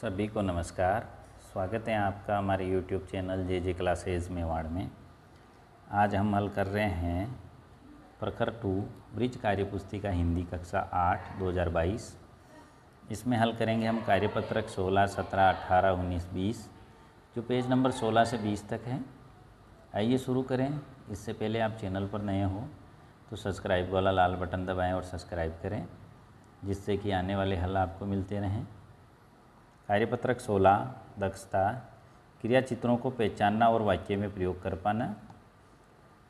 सभी को नमस्कार स्वागत है आपका हमारे YouTube channel J J classes Mewar में आज हम हल कर रहे हैं प्रखर टू ब्रिज कार्य पुस्तिका हिंदी कक्षा आठ 2022 इसमें हल करेंगे हम कार्यपत्रक 16, 17, 18, 19, 20 जो पेज नंबर 16 से 20 तक है आइए शुरू करें इससे पहले आप चैनल पर नए हो तो सब्सक्राइब वाला लाल बटन दबाएँ और सब्सक्राइब करें जिससे कि आने वाले हल आपको मिलते रहें कार्यपत्रक सोलह दक्षता क्रिया चित्रों को पहचानना और वाक्य में प्रयोग कर पाना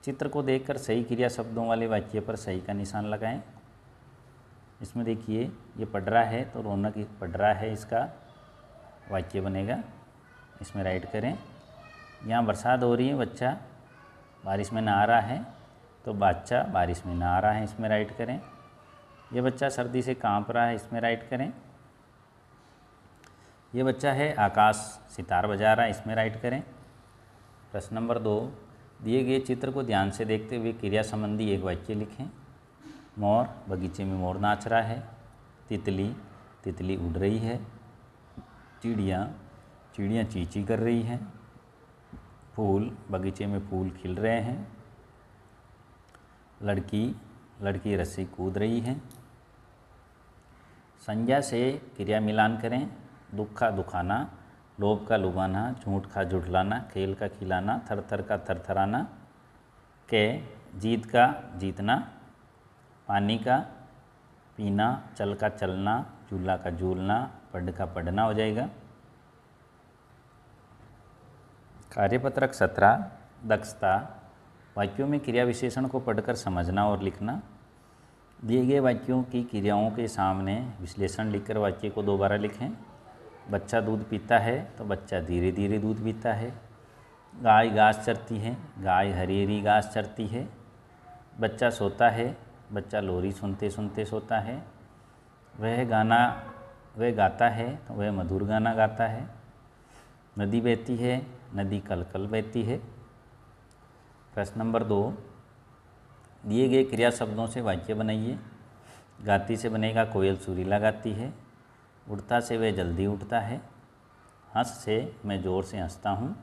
चित्र को देखकर सही क्रिया शब्दों वाले वाक्य पर सही का निशान लगाएं इसमें देखिए ये पडरा है तो रौनक पडरा है इसका वाक्य बनेगा इसमें राइट करें यहाँ बरसात हो रही है बच्चा बारिश में नहा रहा है तो बच्चा बारिश में नहा रहा है इसमें राइट करें यह बच्चा सर्दी से कांप रहा है इसमें राइट करें ये बच्चा है आकाश सितार बजा रहा है इसमें राइट करें प्रश्न नंबर दो दिए गए चित्र को ध्यान से देखते हुए क्रिया संबंधी एक वाक्य लिखें मोर बगीचे में मोर नाच रहा है तितली तितली उड़ रही है चिड़िया चिड़िया चींची कर रही है फूल बगीचे में फूल खिल रहे हैं लड़की लड़की रस्सी कूद रही है संज्ञा से क्रिया मिलान करें दुख का दुखाना लोभ का लुभाना झूठ का झुठलाना खेल का खिलाना थर थर का थरथराना के जीत का जीतना पानी का पीना चल का चलना झूला का झूलना पढ़ का पढ़ना हो जाएगा कार्यपत्रक सत्रह दक्षता वाक्यों में क्रिया विशेषण को पढ़कर समझना और लिखना दिए गए वाक्यों की क्रियाओं के सामने विश्लेषण लिखकर वाक्य को दोबारा लिखें बच्चा दूध पीता है तो बच्चा धीरे धीरे दूध पीता है गाय घास चरती है गाय हरी हरी घास चरती है बच्चा सोता है बच्चा लोरी सुनते सुनते सोता है वह गाना वह गाता है तो वह मधुर गाना गाता है नदी बहती है नदी कल कल बहती है प्रश्न नंबर दो दिए गए क्रिया शब्दों से वाक्य बनाइए गाती से बनेगा कोयल सुरीला गाती है उठता से वह जल्दी उठता है हंस से मैं ज़ोर से हंसता हूँ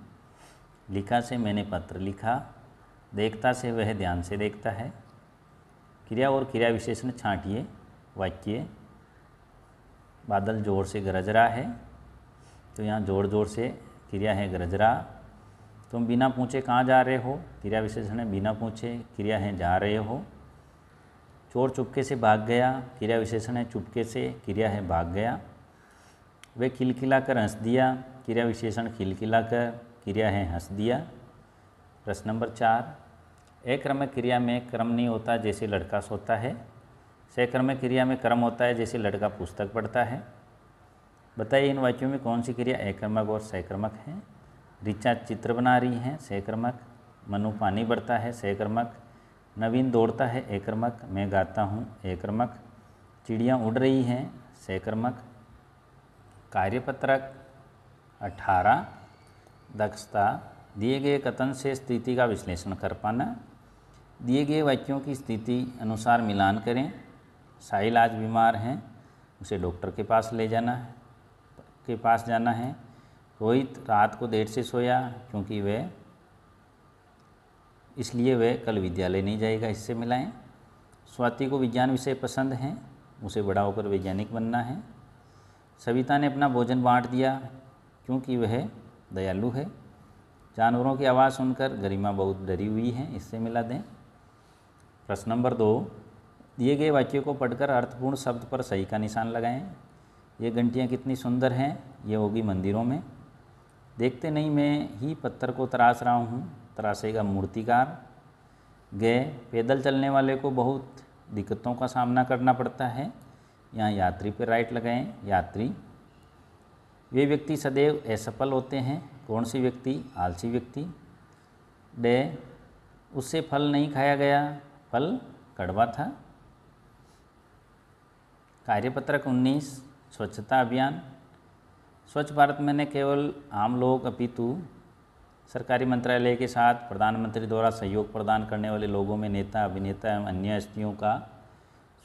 लिखा से मैंने पत्र लिखा देखता से वह ध्यान से देखता है क्रिया और क्रिया विशेषण छाँटिए वाक्य बादल जोर से गरज रहा है तो यहाँ जोर जोर से क्रिया है गरज रहा तुम बिना पूछे कहाँ जा रहे हो क्रिया विशेषण है बिना पूछे क्रिया है जा रहे हो चोर चुपके से भाग गया क्रिया विशेषण है चुपके से क्रिया है भाग गया वे खिलखिलाकर हंस दिया क्रिया विशेषण खिलखिलाकर क्रिया है हंस दिया प्रश्न नंबर चार अक्रम क्रिया में क्रम नहीं होता जैसे लड़का सोता है सक्रम क्रिया में क्रम होता है जैसे लड़का पुस्तक पढ़ता है बताइए इन वाक्यों में कौन सी क्रिया अक्रमक और सहक्रमक है रिचा चित्र बना रही हैं सक्रमक मनु पानी बढ़ता है सहक्रमक नवीन दौड़ता है एक्रमक मैं गाता हूँ एक्रमक चिड़ियाँ उड़ रही हैं सक्रमक कार्यपत्रक 18 दक्षता दिए गए कथन से स्थिति का विश्लेषण कर पाना दिए गए वाक्यों की स्थिति अनुसार मिलान करें साहिल आज बीमार हैं उसे डॉक्टर के पास ले जाना है के पास जाना है रोहित रात को देर से सोया क्योंकि वह इसलिए वह कल विद्यालय नहीं जाएगा इससे मिलाएं स्वाति को विज्ञान विषय पसंद हैं उसे बड़ा होकर वैज्ञानिक बनना है सविता ने अपना भोजन बांट दिया क्योंकि वह दयालु है जानवरों की आवाज़ सुनकर गरिमा बहुत डरी हुई है इससे मिला दें प्रश्न नंबर दो दिए गए वाक्य को पढ़कर अर्थपूर्ण शब्द पर सही का निशान लगाएं ये घंटियाँ कितनी सुंदर हैं ये होगी मंदिरों में देखते नहीं मैं ही पत्थर को तराश रहा हूँ तराशेगा मूर्तिकार गए पैदल चलने वाले को बहुत दिक्कतों का सामना करना पड़ता है यहाँ यात्री पर राइट लगाएं यात्री वे व्यक्ति सदैव असफल होते हैं कौन सी व्यक्ति आलसी व्यक्ति डे उससे फल नहीं खाया गया फल कड़वा था कार्यपत्रक 19 स्वच्छता अभियान स्वच्छ भारत में न केवल आम लोग अपितु सरकारी मंत्रालय के साथ प्रधानमंत्री द्वारा सहयोग प्रदान करने वाले लोगों में नेता अभिनेता एवं अन्य हस्तियों का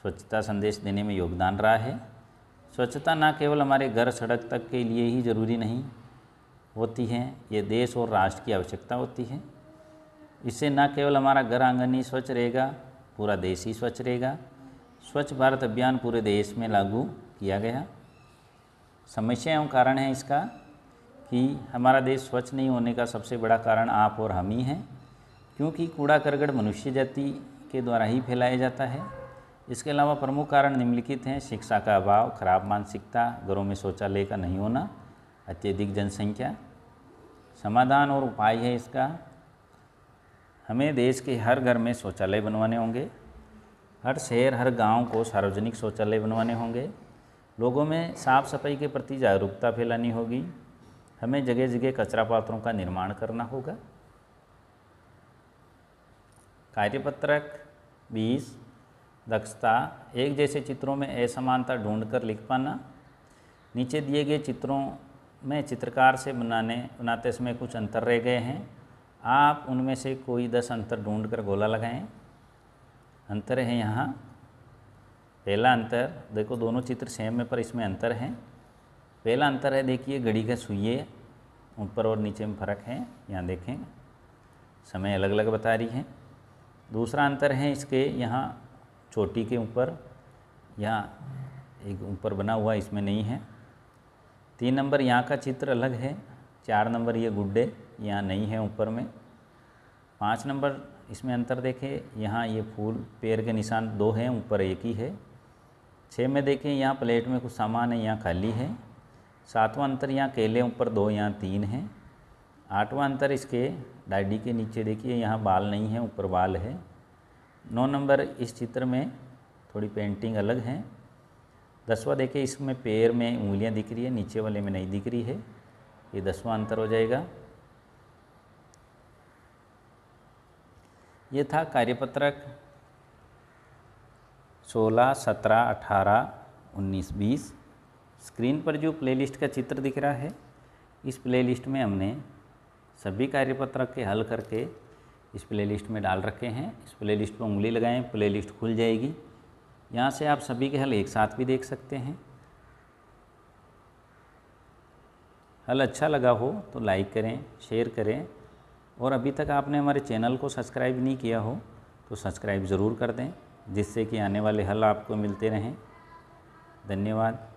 स्वच्छता संदेश देने में योगदान रहा है स्वच्छता न केवल हमारे घर सड़क तक के लिए ही जरूरी नहीं होती है ये देश और राष्ट्र की आवश्यकता होती है इससे न केवल हमारा घर आंगन ही स्वच्छ रहेगा पूरा देश ही स्वच्छ रहेगा स्वच्छ भारत अभियान पूरे देश में लागू किया गया समस्या एवं कारण है इसका कि हमारा देश स्वच्छ नहीं होने का सबसे बड़ा कारण आप और हम ही हैं क्योंकि कूड़ा करगढ़ मनुष्य जाति के द्वारा ही फैलाया जाता है इसके अलावा प्रमुख कारण निम्नलिखित हैं शिक्षा का अभाव खराब मानसिकता घरों में शौचालय का नहीं होना अत्यधिक जनसंख्या समाधान और उपाय है इसका हमें देश के हर घर में शौचालय बनवाने होंगे हर शहर हर गांव को सार्वजनिक शौचालय बनवाने होंगे लोगों में साफ सफाई के प्रति जागरूकता फैलानी होगी हमें जगह जगह कचरा पात्रों का निर्माण करना होगा कार्यपत्रक बीस दक्षता एक जैसे चित्रों में असमानता ढूंढकर लिख पाना नीचे दिए गए चित्रों में चित्रकार से बनाने बनाते समय कुछ अंतर रह गए हैं आप उनमें से कोई दस अंतर ढूंढकर गोला लगाएं अंतर है यहाँ पहला अंतर देखो दोनों चित्र सेम है पर इसमें अंतर है पहला अंतर है देखिए घड़ी का सुइए ऊपर और नीचे में फ़र्क है यहाँ देखें समय अलग अलग बता रही है दूसरा अंतर है इसके यहाँ चोटी के ऊपर या एक ऊपर बना हुआ इसमें नहीं है तीन नंबर यहाँ का चित्र अलग है चार नंबर ये गुड्डे यहाँ नहीं है ऊपर में पाँच नंबर इसमें अंतर देखें यहाँ ये फूल पैर के निशान दो हैं ऊपर एक ही है छः में देखें यहाँ प्लेट में कुछ सामान है यहाँ खाली है सातवां अंतर यहाँ केले ऊपर दो यहाँ तीन है आठवां अंतर इसके डाडी के नीचे देखिए यहाँ बाल नहीं है ऊपर बाल है नौ नंबर इस चित्र में थोड़ी पेंटिंग अलग है दसवा देखिए इसमें पैर में उंगलियां दिख रही है नीचे वाले में नहीं दिख रही है ये दसवां अंतर हो जाएगा ये था कार्यपत्रक 16, 17, 18, 19, 20 स्क्रीन पर जो प्लेलिस्ट का चित्र दिख रहा है इस प्लेलिस्ट में हमने सभी कार्यपत्रक के हल करके इस प्ले में डाल रखे हैं इस प्ले लिस्ट पर उंगली लगाएं प्ले लिस्ट खुल जाएगी यहाँ से आप सभी के हल एक साथ भी देख सकते हैं हल अच्छा लगा हो तो लाइक करें शेयर करें और अभी तक आपने हमारे चैनल को सब्सक्राइब नहीं किया हो तो सब्सक्राइब ज़रूर कर दें जिससे कि आने वाले हल आपको मिलते रहें धन्यवाद